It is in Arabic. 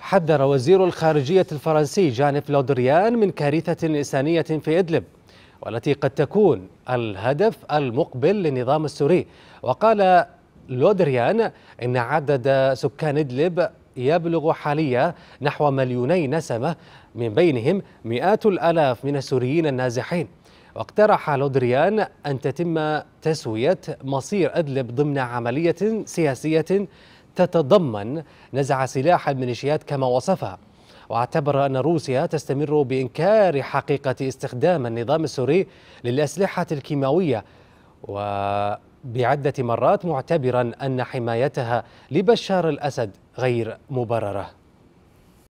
حذر وزير الخارجية الفرنسي جانف لودريان من كارثة إنسانية في إدلب والتي قد تكون الهدف المقبل للنظام السوري وقال لودريان إن عدد سكان إدلب يبلغ حاليا نحو مليوني نسمة من بينهم مئات الآلاف من السوريين النازحين واقترح لودريان أن تتم تسوية مصير أدلب ضمن عملية سياسية تتضمن نزع سلاح الميليشيات كما وصفها واعتبر أن روسيا تستمر بإنكار حقيقة استخدام النظام السوري للأسلحة الكيماوية وبعدة مرات معتبرا أن حمايتها لبشار الأسد غير مبررة